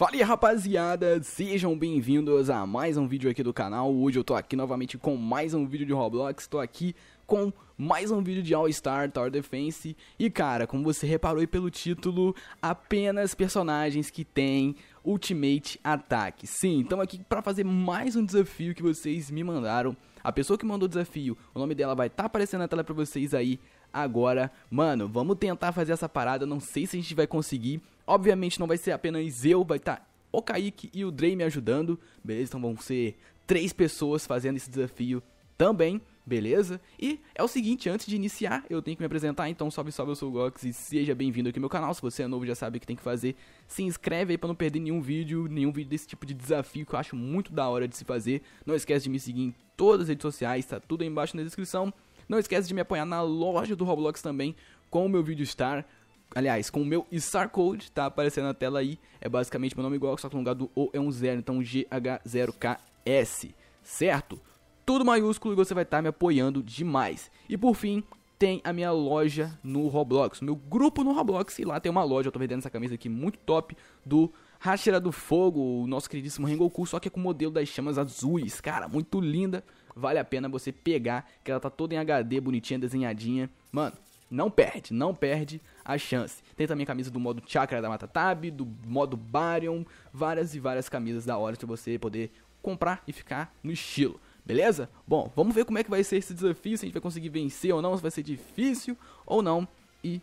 Fala rapaziada, sejam bem-vindos a mais um vídeo aqui do canal. Hoje eu tô aqui novamente com mais um vídeo de Roblox, tô aqui com mais um vídeo de All-Star Tower Defense. E cara, como você reparou aí pelo título, apenas personagens que têm Ultimate Ataque. Sim, então aqui para fazer mais um desafio que vocês me mandaram. A pessoa que mandou o desafio, o nome dela vai estar tá aparecendo na tela pra vocês aí agora. Mano, vamos tentar fazer essa parada, não sei se a gente vai conseguir, Obviamente não vai ser apenas eu, vai estar tá o Kaique e o Dre me ajudando, beleza? Então vão ser três pessoas fazendo esse desafio também, beleza? E é o seguinte, antes de iniciar, eu tenho que me apresentar, então salve, salve, eu sou o Gox e seja bem-vindo aqui no meu canal. Se você é novo, já sabe o que tem que fazer. Se inscreve aí pra não perder nenhum vídeo, nenhum vídeo desse tipo de desafio que eu acho muito da hora de se fazer. Não esquece de me seguir em todas as redes sociais, tá tudo aí embaixo na descrição. Não esquece de me apoiar na loja do Roblox também, com o meu vídeo estar aliás, com o meu Star Code, tá aparecendo na tela aí. É basicamente meu nome igual, só que no lugar do O é um zero, então GH0KS, certo? Tudo maiúsculo e você vai estar tá me apoiando demais. E por fim, tem a minha loja no Roblox, meu grupo no Roblox, e lá tem uma loja, eu tô vendendo essa camisa aqui muito top do rachera do Fogo, o nosso queridíssimo Rengoku, só que é com o modelo das chamas azuis, cara, muito linda, vale a pena você pegar, que ela tá toda em HD, bonitinha, desenhadinha, mano, não perde, não perde a chance. Tem também camisa do modo Chakra da mata Tab, do modo Baryon, várias e várias camisas da hora pra você poder comprar e ficar no estilo. Beleza? Bom, vamos ver como é que vai ser esse desafio, se a gente vai conseguir vencer ou não, se vai ser difícil ou não. E,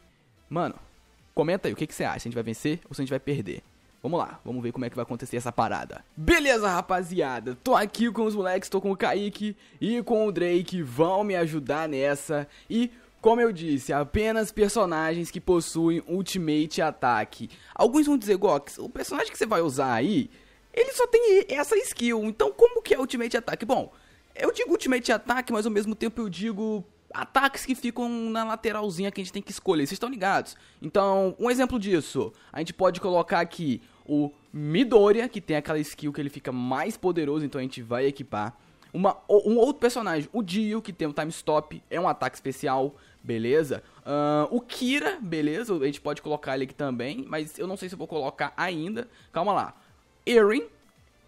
mano, comenta aí o que, que você acha, se a gente vai vencer ou se a gente vai perder. Vamos lá, vamos ver como é que vai acontecer essa parada. Beleza, rapaziada, tô aqui com os moleques, tô com o Kaique e com o Drake, vão me ajudar nessa. E como eu disse, apenas personagens que possuem Ultimate Ataque. Alguns vão dizer, Gox, o personagem que você vai usar aí, ele só tem essa skill. Então, como que é Ultimate Ataque? Bom, eu digo Ultimate Ataque, mas ao mesmo tempo eu digo ataques que ficam na lateralzinha que a gente tem que escolher. Vocês estão ligados? Então, um exemplo disso, a gente pode colocar aqui o Midoriya, que tem aquela skill que ele fica mais poderoso, então a gente vai equipar. Uma, um outro personagem, o Dio, que tem um time stop, é um ataque especial, beleza? Uh, o Kira, beleza? A gente pode colocar ele aqui também, mas eu não sei se eu vou colocar ainda. Calma lá. Erin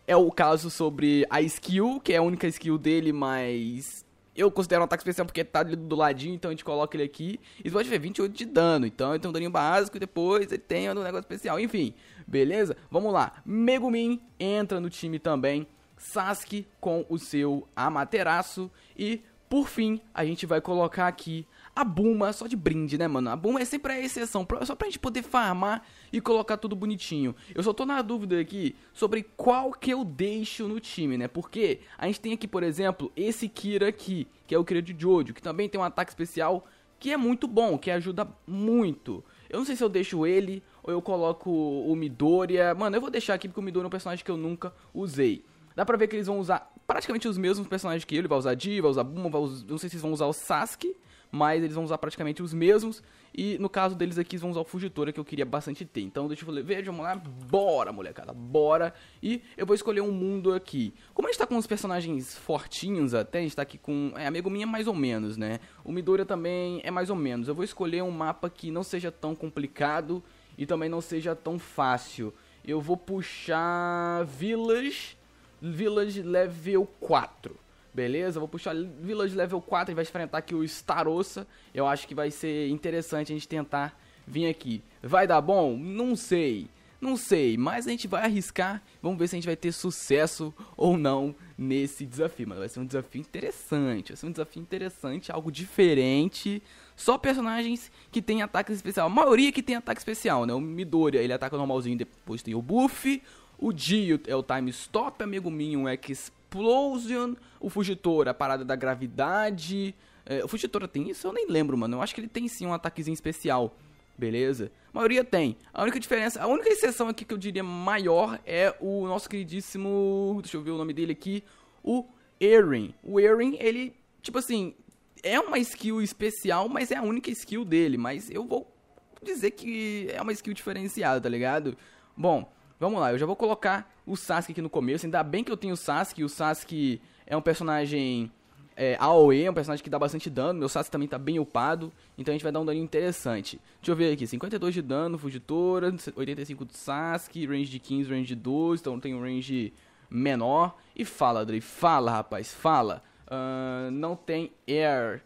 é o caso sobre a skill, que é a única skill dele, mas eu considero um ataque especial porque tá do ladinho, então a gente coloca ele aqui. E você pode ver, 28 de dano. Então ele tem um daninho básico e depois ele tem um negócio especial. Enfim, beleza? Vamos lá. Megumin entra no time também. Sasuke com o seu Amaterasu e por fim, a gente vai colocar aqui a Buma só de brinde, né, mano? A Buma é sempre a exceção, só pra gente poder farmar e colocar tudo bonitinho. Eu só tô na dúvida aqui sobre qual que eu deixo no time, né? Porque a gente tem aqui, por exemplo, esse Kira aqui, que é o Kira de Jojo, que também tem um ataque especial que é muito bom, que ajuda muito. Eu não sei se eu deixo ele ou eu coloco o Midoriya. Mano, eu vou deixar aqui porque o Midoriya é um personagem que eu nunca usei. Dá pra ver que eles vão usar praticamente os mesmos personagens que ele. Vai usar Di, vai usar Buma, vai usar, não sei se eles vão usar o Sasuke, mas eles vão usar praticamente os mesmos. E no caso deles aqui, eles vão usar o Fugitora, que eu queria bastante ter. Então deixa eu ver, vamos lá, bora molecada, bora. E eu vou escolher um mundo aqui. Como a gente tá com os personagens fortinhos até, a gente tá aqui com... É, amigo minha é mais ou menos, né? O Midoriya também é mais ou menos. Eu vou escolher um mapa que não seja tão complicado e também não seja tão fácil. Eu vou puxar Village Village Level 4. Beleza? Vou puxar Village Level 4 e vai enfrentar aqui o Starossa. Eu acho que vai ser interessante a gente tentar vir aqui. Vai dar bom? Não sei. Não sei, mas a gente vai arriscar. Vamos ver se a gente vai ter sucesso ou não nesse desafio. Mas vai ser um desafio interessante. Vai ser um desafio interessante, algo diferente. Só personagens que tem ataques especial. A maioria que tem ataque especial, né? O Midoriya, ele ataca normalzinho, depois tem o buff. O Dio é o Time Stop, amigo minho, é Explosion. O Fugitor, a parada da gravidade. É, o Fugitora tem isso? Eu nem lembro, mano. Eu acho que ele tem sim um ataquezinho especial. Beleza? A maioria tem. A única diferença, a única exceção aqui que eu diria maior é o nosso queridíssimo. Deixa eu ver o nome dele aqui. O Erin. O Erin, ele, tipo assim, é uma skill especial, mas é a única skill dele. Mas eu vou dizer que é uma skill diferenciada, tá ligado? Bom, Vamos lá, eu já vou colocar o Sasuke aqui no começo. Ainda bem que eu tenho o Sasuke. O Sasuke é um personagem é, AOE, é um personagem que dá bastante dano. Meu Sasuke também tá bem upado. Então a gente vai dar um dano interessante. Deixa eu ver aqui. 52 de dano, Fugitora. 85 do Sasuke. Range de 15, range de 12. Então tem um range menor. E fala, Andrei. Fala, rapaz. Fala. Uh, não tem air.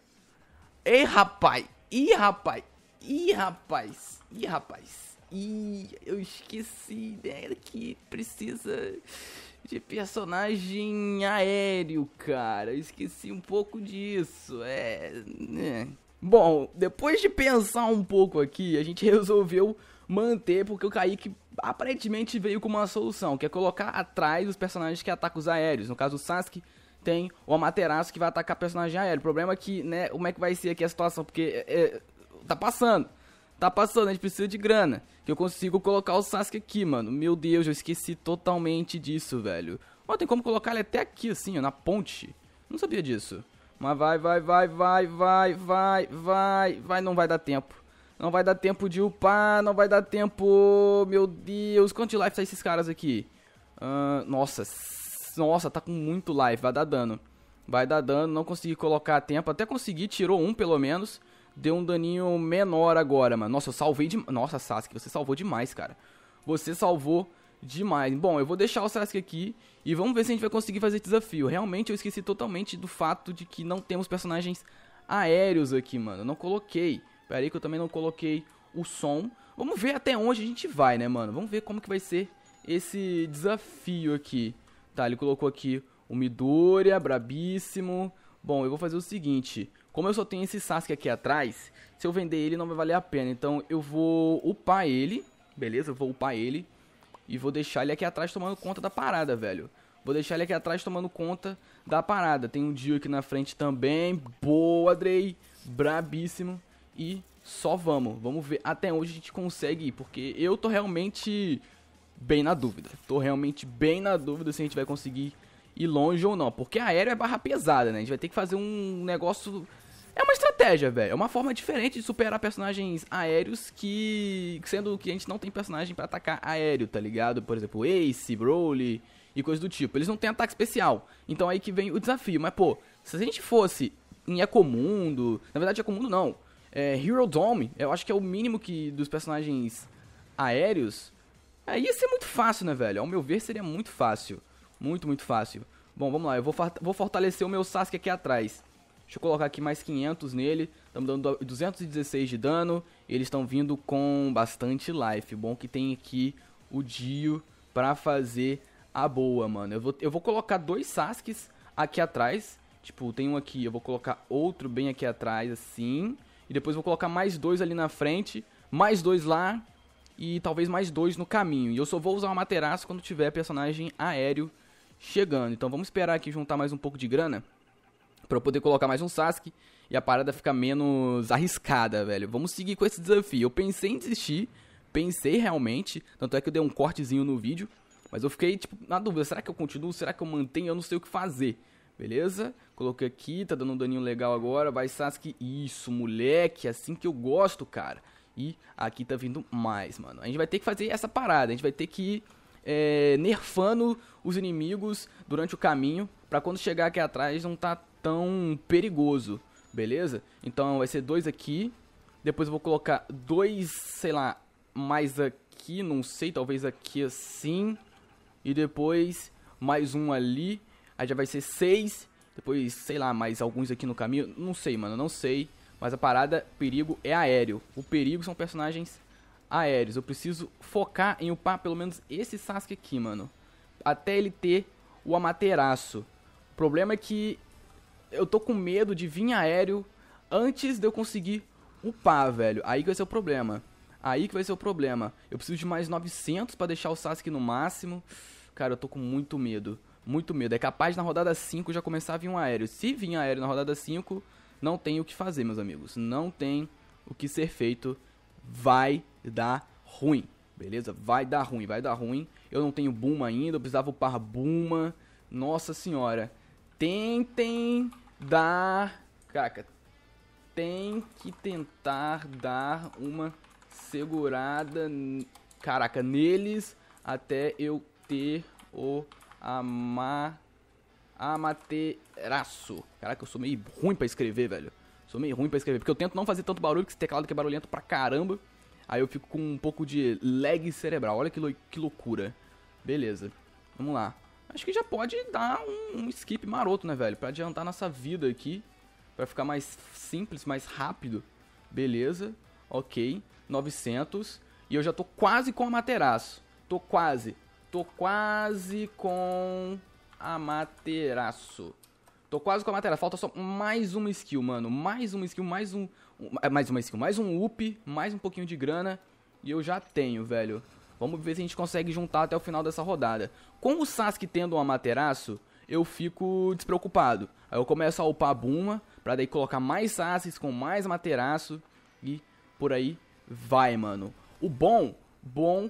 Ei, rapaz. Ih, rapaz. Ih, rapaz. Ih, rapaz. E eu esqueci né, que precisa de personagem aéreo, cara. Eu esqueci um pouco disso. É. Né. Bom, depois de pensar um pouco aqui, a gente resolveu manter, porque o Kaique aparentemente veio com uma solução, que é colocar atrás os personagens que atacam os aéreos. No caso, o Sasuke tem o Amaterasu que vai atacar personagem aéreo. O problema é que, né, como é que vai ser aqui a situação, porque é, é, tá passando tá passando, a gente precisa de grana. Que eu consigo colocar o Sasuke aqui, mano. Meu Deus, eu esqueci totalmente disso, velho. Ó, tem como colocar ele até aqui, assim, ó, na ponte. Não sabia disso. Mas vai, vai, vai, vai, vai, vai, vai, vai, não vai dar tempo. Não vai dar tempo de upar, não vai dar tempo. Meu Deus, quanto de life tá esses caras aqui? Uh, nossa, nossa, tá com muito life, vai dar dano. Vai dar dano, não consegui colocar a tempo. Até consegui, tirou um pelo menos deu um daninho menor agora, mano. Nossa, eu salvei demais. Nossa, Sasuke, você salvou demais, cara. Você salvou demais. Bom, eu vou deixar o Sasuke aqui e vamos ver se a gente vai conseguir fazer esse desafio. Realmente eu esqueci totalmente do fato de que não temos personagens aéreos aqui, mano. Eu não coloquei. Pera aí que eu também não coloquei o som. Vamos ver até onde a gente vai, né, mano? Vamos ver como que vai ser esse desafio aqui. Tá, ele colocou aqui o Midoriya, brabíssimo. Bom, eu vou fazer o seguinte. Como eu só tenho esse Sasuke aqui atrás, se eu vender ele não vai valer a pena. Então eu vou upar ele, beleza? Eu vou upar ele e vou deixar ele aqui atrás tomando conta da parada, velho. Vou deixar ele aqui atrás tomando conta da parada. Tem um Dio aqui na frente também. Boa, Drey. Brabíssimo. E só vamos. Vamos ver até onde a gente consegue ir. Porque eu tô realmente bem na dúvida. Tô realmente bem na dúvida se a gente vai conseguir ir longe ou não. Porque aéreo é barra pesada, né? A gente vai ter que fazer um negócio é uma estratégia, velho. É uma forma diferente de superar personagens aéreos que. Sendo que a gente não tem personagem para atacar aéreo, tá ligado? Por exemplo, Ace, Broly e coisas do tipo. Eles não têm ataque especial. Então aí que vem o desafio. Mas, pô, se a gente fosse em Ecomundo. Na verdade, Ecomundo não. É, Hero Dome, eu acho que é o mínimo que dos personagens aéreos. É, ia ser muito fácil, né, velho? Ao meu ver, seria muito fácil. Muito, muito fácil. Bom, vamos lá. Eu vou, vou fortalecer o meu Sasuke aqui atrás. Deixa eu colocar aqui mais 500 nele. Estamos dando 216 de dano. Eles estão vindo com bastante life. Bom que tem aqui o Dio pra fazer a boa, mano. Eu vou, eu vou colocar dois Sasks aqui atrás. Tipo, tem um aqui, eu vou colocar outro bem aqui atrás, assim. E depois vou colocar mais dois ali na frente. Mais dois lá. E talvez mais dois no caminho. E eu só vou usar uma materaço quando tiver personagem aéreo chegando. Então vamos esperar aqui juntar mais um pouco de grana. Pra eu poder colocar mais um Sasuke e a parada ficar menos arriscada, velho. Vamos seguir com esse desafio. Eu pensei em desistir, pensei realmente. Tanto é que eu dei um cortezinho no vídeo. Mas eu fiquei, tipo, na dúvida: será que eu continuo? Será que eu mantenho? Eu não sei o que fazer. Beleza? Coloquei aqui, tá dando um daninho legal agora. Vai, Sasuke. Isso, moleque. É assim que eu gosto, cara. E aqui tá vindo mais, mano. A gente vai ter que fazer essa parada. A gente vai ter que ir é, nerfando os inimigos durante o caminho. Pra quando chegar aqui atrás não tá tão perigoso, beleza? Então vai ser dois aqui, depois eu vou colocar dois, sei lá, mais aqui, não sei, talvez aqui assim, e depois mais um ali, aí já vai ser seis, depois, sei lá, mais alguns aqui no caminho, não sei, mano, não sei, mas a parada, perigo é aéreo, o perigo são personagens aéreos, eu preciso focar em upar pelo menos esse Sasuke aqui, mano, até ele ter o Amaterasu. O problema é que eu tô com medo de vir aéreo antes de eu conseguir upar, velho. Aí que vai ser o problema. Aí que vai ser o problema. Eu preciso de mais 900 para deixar o Sasuke no máximo. Cara, eu tô com muito medo. Muito medo. É capaz na rodada 5 já começar a vir um aéreo. Se vir aéreo na rodada 5, não tem o que fazer, meus amigos. Não tem o que ser feito. Vai dar ruim. Beleza? Vai dar ruim, vai dar ruim. Eu não tenho Buma ainda, eu precisava upar Buma. Nossa senhora. Tentem dar. Caraca, tem que tentar dar uma segurada, caraca, neles até eu ter o ama, amateraço. Caraca, eu sou meio ruim para escrever, velho. Sou meio ruim para escrever, porque eu tento não fazer tanto barulho, que esse teclado que é barulhento pra caramba. Aí eu fico com um pouco de lag cerebral, olha que, lo... que loucura. Beleza, vamos lá acho que já pode dar um, um skip maroto, né, velho? Pra adiantar nossa vida aqui, pra ficar mais simples, mais rápido. Beleza, ok, 900. E eu já tô quase com a Materaço. Tô quase. Tô quase com a Materaço. Tô quase com a Materaço. Falta só mais uma skill, mano. Mais uma skill, mais um... um é, mais uma skill, mais um up, mais um pouquinho de grana. E eu já tenho, velho. Vamos ver se a gente consegue juntar até o final dessa rodada. Com o Sasuke tendo um Amaterasu, eu fico despreocupado. Aí eu começo a upar a Buma, pra daí colocar mais Sasuke com mais Amaterasu e por aí vai, mano. O bom, bom...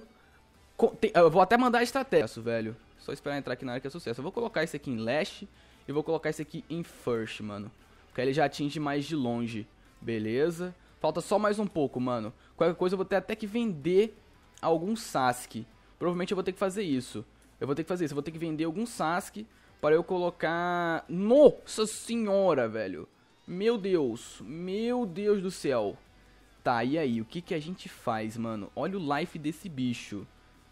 Eu vou até mandar estratégia, velho. Só esperar entrar aqui na área que é sucesso. Eu vou colocar esse aqui em Lash e vou colocar esse aqui em First, mano. Porque ele já atinge mais de longe. Beleza. Falta só mais um pouco, mano. Qualquer coisa eu vou ter até que vender algum Sasuke. Provavelmente eu vou ter que fazer isso. Eu vou ter que fazer isso. Eu vou ter que vender algum Sasuke para eu colocar... Nossa senhora, velho. Meu Deus. Meu Deus do céu. Tá, e aí? O que, que a gente faz, mano? Olha o life desse bicho.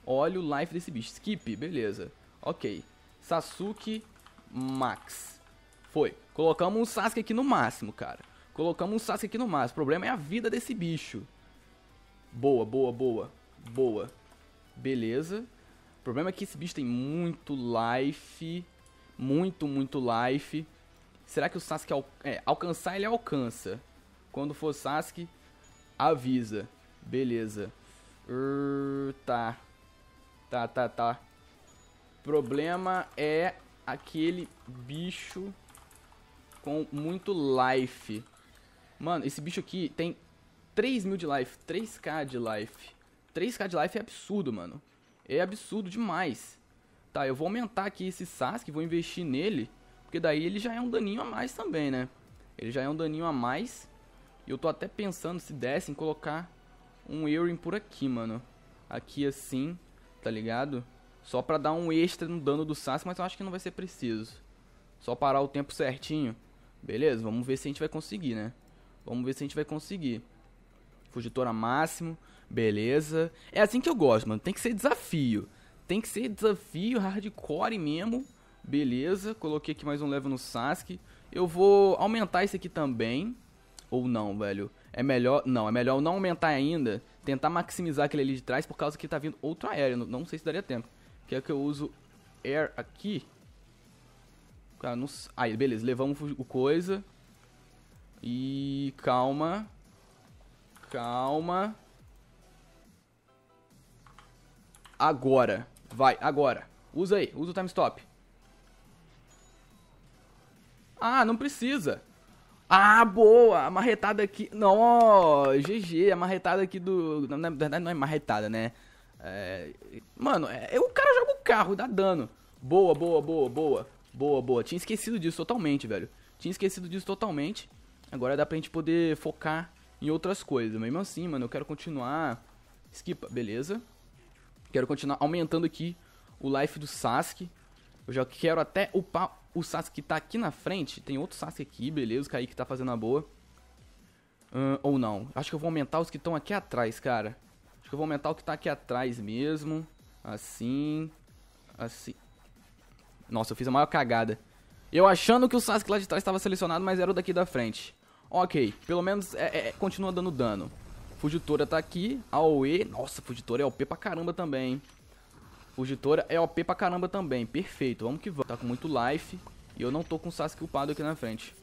Olha o life desse bicho. Skip, beleza. Ok. Sasuke Max. Foi. Colocamos um Sasuke aqui no máximo, cara. Colocamos um Sasuke aqui no máximo. O problema é a vida desse bicho. Boa, boa, boa. Boa. Beleza. O problema é que esse bicho tem muito life. Muito, muito life. Será que o Sasuke... Al é, alcançar ele alcança. Quando for Sasuke, avisa. Beleza. Uh, tá. Tá, tá, tá. Problema é aquele bicho com muito life. Mano, esse bicho aqui tem 3 mil de life, 3k de life. 3k de life é absurdo, mano. É absurdo demais. Tá, eu vou aumentar aqui esse Sasuke, vou investir nele. Porque daí ele já é um daninho a mais também, né? Ele já é um daninho a mais. E eu tô até pensando, se desse, em colocar um Eurim por aqui, mano. Aqui assim, tá ligado? Só pra dar um extra no dano do Sasuke, mas eu acho que não vai ser preciso. Só parar o tempo certinho. Beleza, vamos ver se a gente vai conseguir, né? Vamos ver se a gente vai conseguir. Fugitora máximo. Beleza? É assim que eu gosto, mano. Tem que ser desafio. Tem que ser desafio hardcore mesmo. Beleza? Coloquei aqui mais um level no Sasuke. Eu vou aumentar esse aqui também. Ou não, velho. É melhor... Não, é melhor não aumentar ainda. Tentar maximizar aquele ali de trás, por causa que tá vindo outro aéreo. Não sei se daria tempo. Que é que eu uso air aqui. Cara, não... Aí, beleza. Levamos o coisa. E... Calma. Calma. Agora. Vai, agora. Usa aí, usa o time stop. Ah, não precisa. Ah, boa! A marretada aqui. Não, GG, a marretada aqui do. Na verdade, é, é, não é marretada, né? É... Mano, é... o cara joga o carro, dá dano. Boa, boa, boa, boa. Boa, boa. Tinha esquecido disso totalmente, velho. Tinha esquecido disso totalmente. Agora dá pra gente poder focar em outras coisas. Mas mesmo assim, mano, eu quero continuar. Skipa, beleza. Quero continuar aumentando aqui o life do Sasuke. Eu já quero até upar o Sasuke que tá aqui na frente. Tem outro Sasuke aqui, beleza. O Kaique tá fazendo a boa. Uh, ou não. Acho que eu vou aumentar os que estão aqui atrás, cara. Acho que eu vou aumentar o que tá aqui atrás mesmo. Assim. Assim. Nossa, eu fiz a maior cagada. Eu achando que o Sasuke lá de trás estava selecionado, mas era o daqui da frente. Ok, pelo menos é, é, continua dando dano. Fugitora tá aqui. AOE. Nossa, Fugitora é OP pra caramba também, hein? Fugitora é OP pra caramba também. Perfeito, vamos que vamos. Tá com muito life. E eu não tô com o Sasuke upado aqui na frente.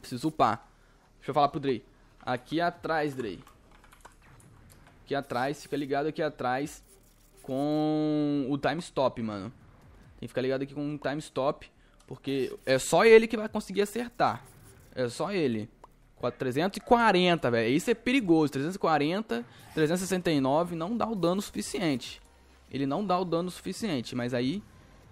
Preciso upar. Deixa eu falar pro Drey. Aqui atrás, Drey. Aqui atrás, fica ligado aqui atrás com o time stop, mano. Tem que ficar ligado aqui com o time stop, porque é só ele que vai conseguir acertar. É só ele. 340, velho. Isso é perigoso. 340, 369 não dá o dano suficiente. Ele não dá o dano suficiente, mas aí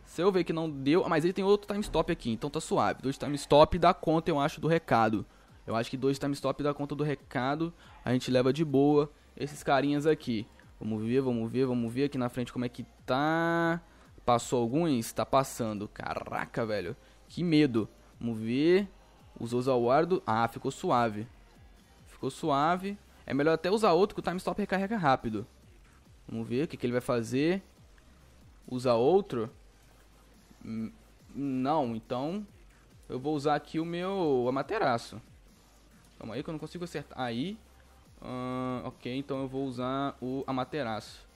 se eu ver que não deu, ah, mas ele tem outro time stop aqui, então tá suave. Dois time stop dá conta, eu acho, do recado. Eu acho que dois time stop dá conta do recado. A gente leva de boa esses carinhas aqui. Vamos ver, vamos ver, vamos ver aqui na frente como é que tá. Passou alguns? Tá passando. Caraca, velho. Que medo. Vamos ver. Usou Wardo. Ah, ficou suave. Ficou suave. É melhor até usar outro que o time stop recarrega rápido. Vamos ver o que, que ele vai fazer. Usar outro? Hum, não, então eu vou usar aqui o meu amateraço. Calma aí que eu não consigo acertar. Aí. ok, então eu vou usar o amateraço.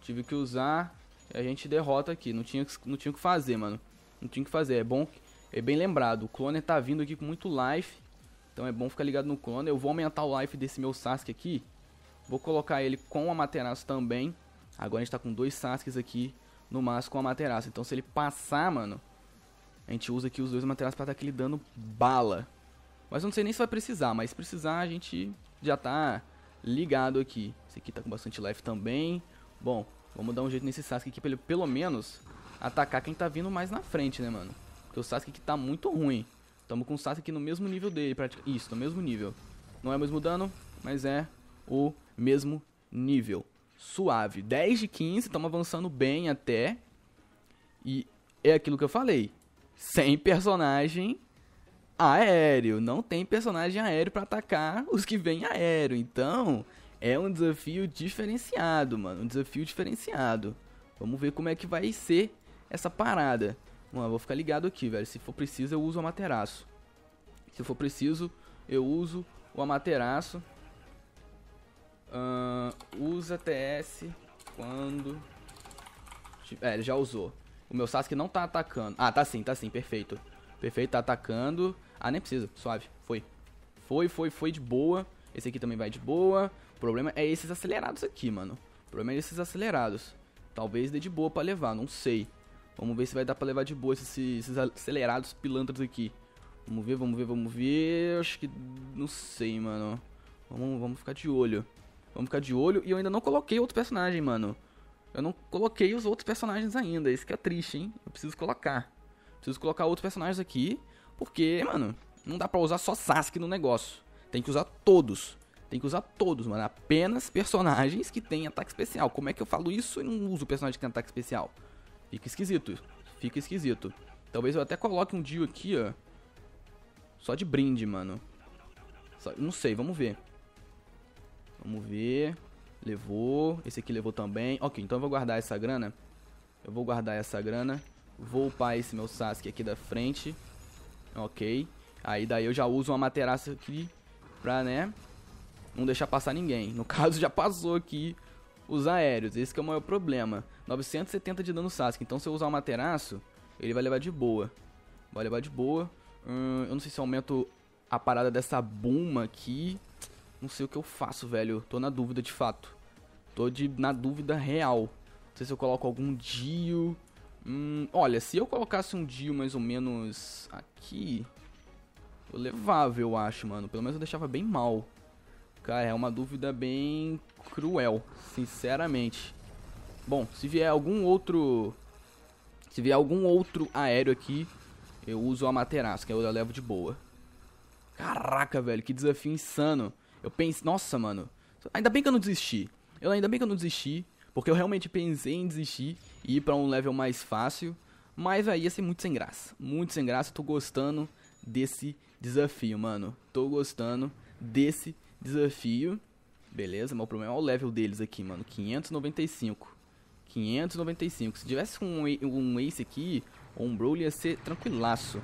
Tive que usar e a gente derrota aqui. Não tinha, não tinha o que fazer, mano. Não tinha o que fazer. É bom que é bem lembrado, o clone tá vindo aqui com muito life, então é bom ficar ligado no clone. Eu vou aumentar o life desse meu Sasuke aqui, vou colocar ele com a Materaço também. Agora a gente tá com dois Sasukes aqui no máximo com a Materaço, então se ele passar, mano, a gente usa aqui os dois Materaços pra dar tá aquele dano bala. Mas eu não sei nem se vai precisar, mas se precisar a gente já tá ligado aqui. Esse aqui tá com bastante life também. Bom, vamos dar um jeito nesse Sasuke aqui pra ele pelo menos atacar quem tá vindo mais na frente, né, mano? Porque o Sasuke aqui tá muito ruim. Tamo com o Sasuke aqui no mesmo nível dele, praticamente. Isso, no mesmo nível. Não é o mesmo dano, mas é o mesmo nível. Suave. 10 de 15, Tamo avançando bem até. E é aquilo que eu falei. Sem personagem aéreo. Não tem personagem aéreo para atacar os que vêm aéreo. Então, é um desafio diferenciado, mano. Um desafio diferenciado. Vamos ver como é que vai ser essa parada. Mano, eu vou ficar ligado aqui, velho. Se for preciso, eu uso o amateraço. Se for preciso, eu uso o amateraço. Uh, usa TS quando... É, ele já usou. O meu Sasuke não tá atacando. Ah, tá sim, tá sim, perfeito. Perfeito, tá atacando. Ah, nem precisa, suave, foi. Foi, foi, foi de boa. Esse aqui também vai de boa. O problema é esses acelerados aqui, mano. O problema é esses acelerados. Talvez dê de boa pra levar, não sei. Vamos ver se vai dar pra levar de boa esses, esses acelerados pilantras aqui. Vamos ver, vamos ver, vamos ver. Acho que. Não sei, mano. Vamos, vamos ficar de olho. Vamos ficar de olho. E eu ainda não coloquei outro personagem, mano. Eu não coloquei os outros personagens ainda. Isso que é triste, hein? Eu preciso colocar. Preciso colocar outros personagens aqui. Porque, mano, não dá pra usar só Sasuke no negócio. Tem que usar todos. Tem que usar todos, mano. Apenas personagens que têm ataque especial. Como é que eu falo isso e não uso personagem que tem ataque especial? Fica esquisito. Fica esquisito. Talvez eu até coloque um Dio aqui, ó. Só de brinde, mano. Só, não sei, vamos ver. Vamos ver. Levou. Esse aqui levou também. Ok, então eu vou guardar essa grana. Eu vou guardar essa grana. Vou upar esse meu Sasuke aqui da frente. Ok. Aí daí eu já uso uma materaça aqui pra, né, não deixar passar ninguém. No caso, já passou aqui os aéreos. Esse é o maior problema. 970 de dano Sasuke. Então se eu usar o Materaço, ele vai levar de boa. Vai levar de boa. Hum, eu não sei se aumento a parada dessa Buma aqui. Não sei o que eu faço, velho. Tô na dúvida de fato. Tô de, na dúvida real. Não sei se eu coloco algum Dio. Hum, olha, se eu colocasse um Dio mais ou menos aqui... Eu levava, eu acho, mano. Pelo menos eu deixava bem mal. Cara, é uma dúvida bem cruel, sinceramente. Bom, se vier algum outro... Se vier algum outro aéreo aqui, eu uso o materaça que eu levo de boa. Caraca, velho, que desafio insano. Eu pensei... Nossa, mano. Ainda bem que eu não desisti. Eu ainda bem que eu não desisti, porque eu realmente pensei em desistir e ir pra um level mais fácil. Mas aí ia ser muito sem graça. Muito sem graça, eu tô gostando desse desafio, mano. Tô gostando desse desafio. Beleza, mas o problema é o level deles aqui, mano. 595. 595. Se tivesse um, um Ace aqui, ou um Broly, ia ser tranquilaço.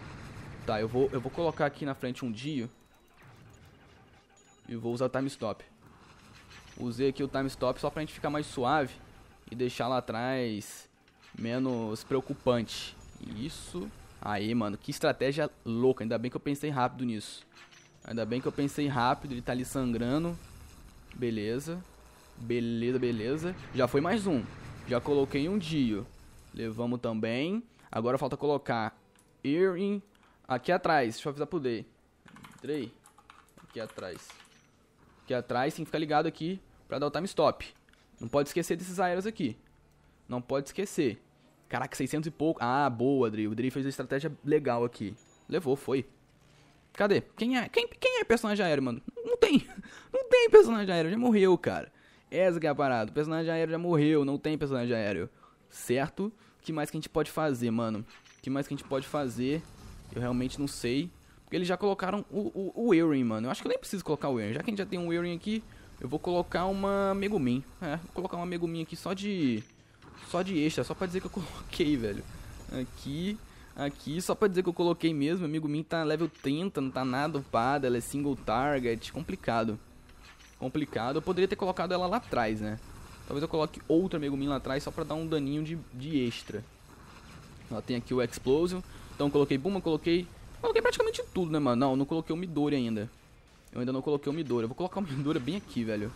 Tá, eu vou, eu vou colocar aqui na frente um Dio. E vou usar o Time Stop. Usei aqui o Time Stop só pra gente ficar mais suave. E deixar lá atrás menos preocupante. Isso. Aí, mano, que estratégia louca. Ainda bem que eu pensei rápido nisso. Ainda bem que eu pensei rápido, ele tá ali sangrando. Beleza. Beleza, beleza. Já foi mais um. Já coloquei um Dio. Levamos também. Agora falta colocar Earring aqui atrás. Deixa eu avisar pro D. Drey. Aqui atrás. Aqui atrás tem que ficar ligado aqui pra dar o time stop. Não pode esquecer desses aéreos aqui. Não pode esquecer. Caraca, 600 e pouco. Ah, boa, Dri. O Dri fez uma estratégia legal aqui. Levou, foi. Cadê? Quem é, quem, quem é personagem aéreo, mano? Não tem. Não tem personagem aéreo, já morreu, cara. Essa que é a parada. O personagem aéreo já morreu, não tem personagem aéreo. Certo? O que mais que a gente pode fazer, mano? O que mais que a gente pode fazer? Eu realmente não sei. Porque eles já colocaram o, o, o Earring, mano. Eu acho que eu nem preciso colocar o Earring. Já que a gente já tem um Earring aqui, eu vou colocar uma Megumin. É, vou colocar uma Megumin aqui só de... Só de extra, só pra dizer que eu coloquei, velho. Aqui aqui, só pra dizer que eu coloquei mesmo, amigo min tá level 30, não tá nada upada, ela é single target, complicado. Complicado, eu poderia ter colocado ela lá atrás, né? Talvez eu coloque outro amigo min lá atrás só pra dar um daninho de, de extra. Ó, tem aqui o Explosion, então coloquei Buma, coloquei... Coloquei praticamente tudo, né, mano? Não, não coloquei o Midori ainda. Eu ainda não coloquei o Midori, eu vou colocar o Midori bem aqui, velho.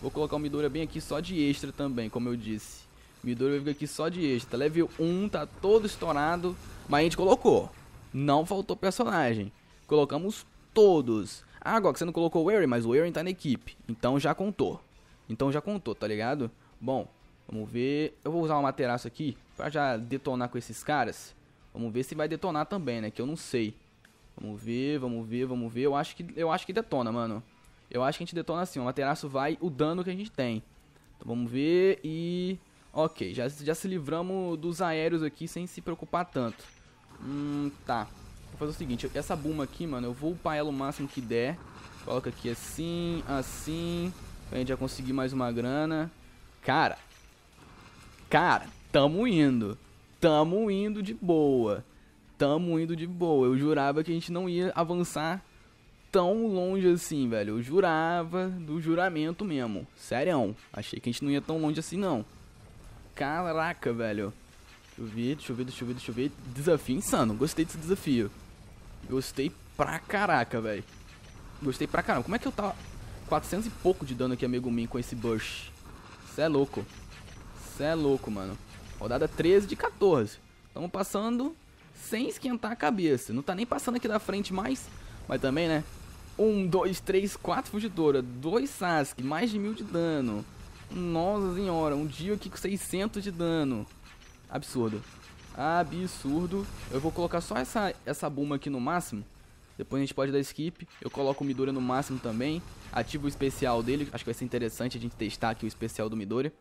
Vou colocar o Midori bem aqui só de extra também, como eu disse. Midori vai ficar aqui só de extra. Level 1, tá todo estourado. Mas a gente colocou. Não faltou personagem. Colocamos todos. Ah, agora que você não colocou o Eren, mas o Eren tá na equipe. Então já contou. Então já contou, tá ligado? Bom, vamos ver. Eu vou usar o materaço aqui pra já detonar com esses caras. Vamos ver se vai detonar também, né? Que eu não sei. Vamos ver, vamos ver, vamos ver. Eu acho que, eu acho que detona, mano. Eu acho que a gente detona assim. O materaço vai o dano que a gente tem. Então vamos ver e... Ok, já, já se livramos dos aéreos aqui sem se preocupar tanto. Hum, tá. Vou fazer o seguinte, essa buma aqui, mano, eu vou upar ela o máximo que der. Coloca aqui assim, assim. Pra gente já conseguir mais uma grana. Cara. Cara, tamo indo. Tamo indo de boa. Tamo indo de boa. Eu jurava que a gente não ia avançar tão longe assim, velho. Eu jurava do juramento mesmo. Sério. Achei que a gente não ia tão longe assim, não. Caraca, velho. Chovido, chovido, chovido, chovido. Desafio insano. Gostei desse desafio. Gostei pra caraca, velho. Gostei pra caramba. Como é que eu tava... Tá 400 e pouco de dano aqui, amigo mim, com esse burst. Cê é louco. Cê é louco, mano. Rodada 13 de 14. Estamos passando sem esquentar a cabeça. Não tá nem passando aqui da frente mais. Mas também, né? 1, 2, 3, 4 fugidora 2 Sasuke. Mais de mil de dano. Nossa senhora. Um dia aqui com 600 de dano. Absurdo. Absurdo. Eu vou colocar só essa, essa Bulma aqui no máximo. Depois a gente pode dar skip. Eu coloco o Midori no máximo também. Ativo o especial dele. Acho que vai ser interessante a gente testar aqui o especial do Midori.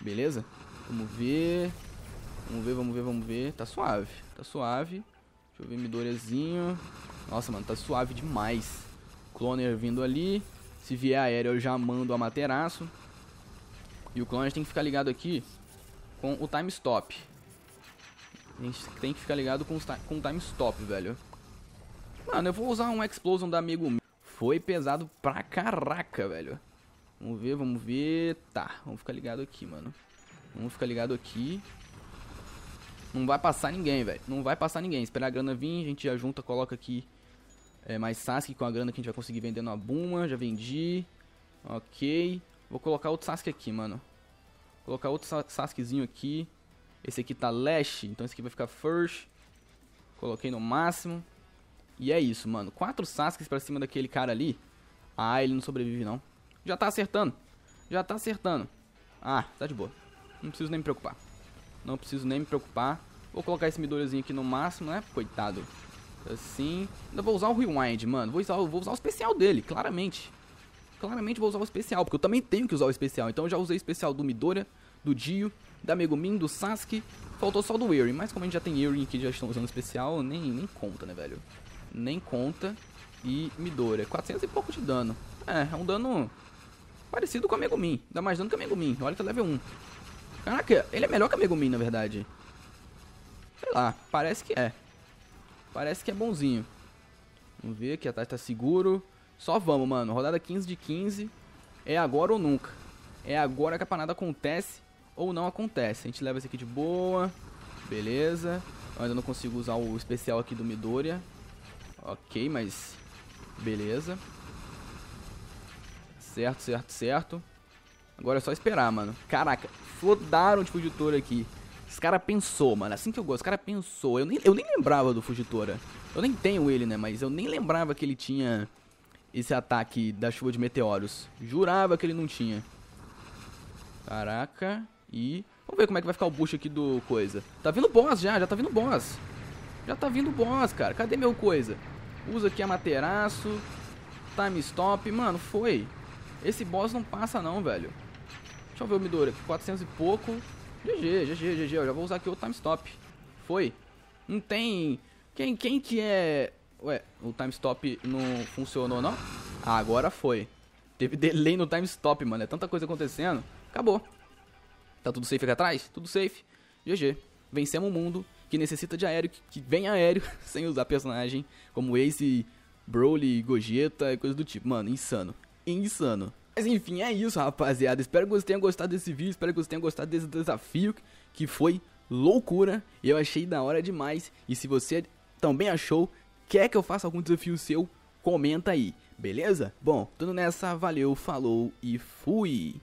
Beleza? Vamos ver. Vamos ver, vamos ver, vamos ver. Tá suave. Tá suave. Deixa eu ver midorezinho Nossa, mano, tá suave demais. Cloner vindo ali. Se vier aéreo, eu já mando a materaço. E o cloner tem que ficar ligado aqui com o time stop. A gente tem que ficar ligado com, com o time stop, velho. Mano, eu vou usar um explosion da amigo meu. Foi pesado pra caraca, velho. Vamos ver, vamos ver. Tá, vamos ficar ligado aqui, mano. Vamos ficar ligado aqui. Não vai passar ninguém, velho. Não vai passar ninguém. Esperar a grana vir, a gente já junta, coloca aqui é, mais Sasuke com a grana que a gente vai conseguir vendendo a Buma. Já vendi. Ok. Vou colocar outro Sasuke aqui, mano. Colocar outro Sasukezinho aqui. Esse aqui tá Lash, então esse aqui vai ficar First. Coloquei no máximo. E é isso, mano. Quatro Sasuke pra cima daquele cara ali. Ah, ele não sobrevive, não. Já tá acertando. Já tá acertando. Ah, tá de boa. Não preciso nem me preocupar. Não preciso nem me preocupar. Vou colocar esse Midorizinho aqui no máximo, né? Coitado. Assim. Ainda vou usar o Rewind, mano. Vou usar, vou usar o especial dele, claramente. Claramente vou usar o especial, porque eu também tenho que usar o especial. Então eu já usei o especial do Midoriya do Dio, da Megumin, do Sasuke. Faltou só do Erin, mas como a gente já tem Erin que já estão usando especial, nem, nem conta, né, velho? Nem conta. E Midora, 400 e pouco de dano. É, é um dano parecido com a Megumin. Dá mais dano que a Megumin. Olha que é level 1. Caraca, ele é melhor que a Megumin, na verdade. Sei lá, parece que é. Parece que é bonzinho. Vamos ver que atrás tá seguro. Só vamos, mano. Rodada 15 de 15. É agora ou nunca. É agora que a panada acontece ou não acontece. A gente leva esse aqui de boa. Beleza. Eu ainda não consigo usar o especial aqui do Midoriya. Ok, mas... Beleza. Certo, certo, certo. Agora é só esperar, mano. Caraca, flodaram de Fugitora aqui. Esse cara pensou, mano. Assim que eu gosto, esse cara pensou. Eu nem, eu nem lembrava do Fugitora. Eu nem tenho ele, né? Mas eu nem lembrava que ele tinha esse ataque da chuva de meteoros. Jurava que ele não tinha. Caraca. E vamos ver como é que vai ficar o bucho aqui do coisa. Tá vindo boss já, já tá vindo boss. Já tá vindo boss, cara. Cadê meu coisa? Usa aqui a amateraço. Time stop. Mano, foi. Esse boss não passa não, velho. Deixa eu ver o Midori. 400 e pouco. GG, GG, GG. Eu já vou usar aqui outro time stop. Foi. Não tem... Quem, quem que é... Ué, o time stop não funcionou, não? Ah, agora foi. Teve delay no time stop, mano. É tanta coisa acontecendo. Acabou. Tá tudo safe aqui atrás? Tudo safe. GG. Vencemos o mundo que necessita de aéreo, que vem aéreo sem usar personagem como Ace, Broly, Gogeta e coisa do tipo. Mano, insano. Insano. Mas enfim, é isso, rapaziada. Espero que vocês tenham gostado desse vídeo, espero que vocês tenham gostado desse desafio, que foi loucura. Eu achei da hora demais. E se você também achou, quer que eu faça algum desafio seu, comenta aí, beleza? Bom, tudo nessa, valeu, falou e fui!